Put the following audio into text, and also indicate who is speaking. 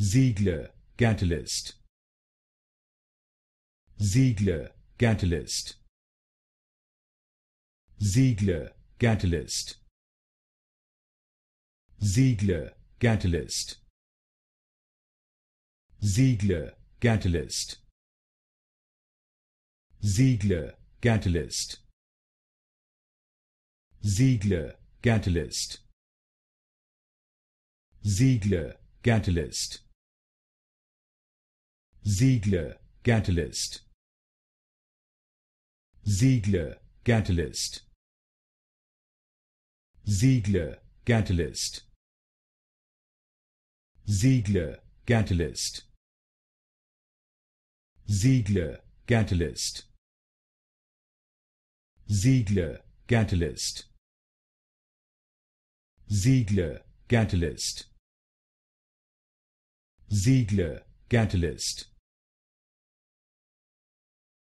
Speaker 1: Ziegler catalyst Ziegler catalyst
Speaker 2: Ziegler catalyst Ziegler catalyst Ziegler catalyst
Speaker 1: Ziegler catalyst Ziegler catalyst
Speaker 2: Ziegler Ziegler catalyst Ziegler catalyst
Speaker 1: Ziegler catalyst Ziegler catalyst
Speaker 2: Ziegler catalyst Ziegler catalyst Ziegler catalyst
Speaker 1: Ziegler catalyst